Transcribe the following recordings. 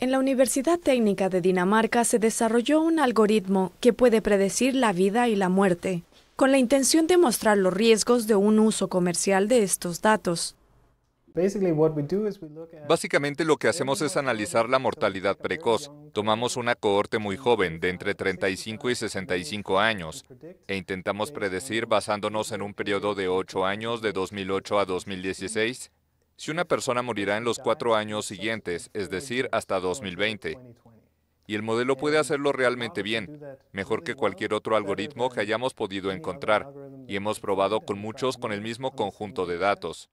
En la Universidad Técnica de Dinamarca se desarrolló un algoritmo que puede predecir la vida y la muerte, con la intención de mostrar los riesgos de un uso comercial de estos datos. Básicamente lo que hacemos es analizar la mortalidad precoz. Tomamos una cohorte muy joven, de entre 35 y 65 años, e intentamos predecir basándonos en un periodo de 8 años, de 2008 a 2016, si una persona morirá en los cuatro años siguientes, es decir, hasta 2020, y el modelo puede hacerlo realmente bien, mejor que cualquier otro algoritmo que hayamos podido encontrar, y hemos probado con muchos con el mismo conjunto de datos.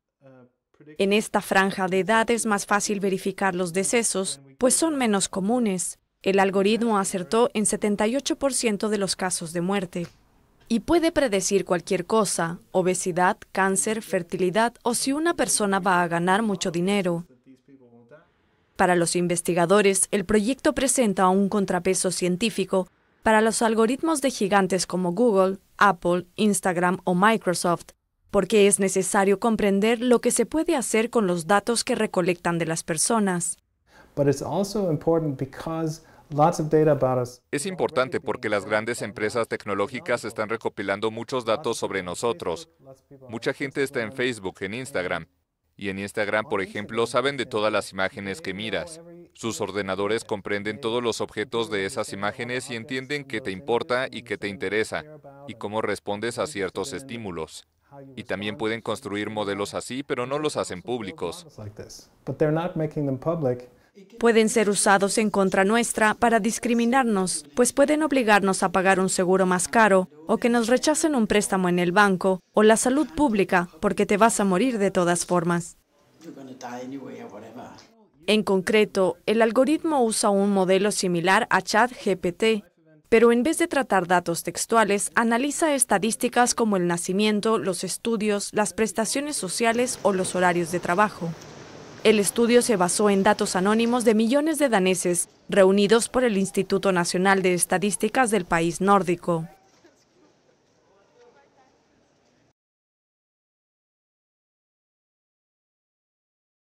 En esta franja de edad es más fácil verificar los decesos, pues son menos comunes. El algoritmo acertó en 78% de los casos de muerte y puede predecir cualquier cosa, obesidad, cáncer, fertilidad o si una persona va a ganar mucho dinero. Para los investigadores, el proyecto presenta un contrapeso científico para los algoritmos de gigantes como Google, Apple, Instagram o Microsoft, porque es necesario comprender lo que se puede hacer con los datos que recolectan de las personas. Es importante porque las grandes empresas tecnológicas están recopilando muchos datos sobre nosotros. Mucha gente está en Facebook, en Instagram. Y en Instagram, por ejemplo, saben de todas las imágenes que miras. Sus ordenadores comprenden todos los objetos de esas imágenes y entienden qué te importa y qué te interesa, y cómo respondes a ciertos estímulos. Y también pueden construir modelos así, pero no los hacen públicos pueden ser usados en contra nuestra para discriminarnos, pues pueden obligarnos a pagar un seguro más caro o que nos rechacen un préstamo en el banco o la salud pública porque te vas a morir de todas formas. En concreto, el algoritmo usa un modelo similar a ChatGPT, pero en vez de tratar datos textuales, analiza estadísticas como el nacimiento, los estudios, las prestaciones sociales o los horarios de trabajo. El estudio se basó en datos anónimos de millones de daneses reunidos por el Instituto Nacional de Estadísticas del país nórdico.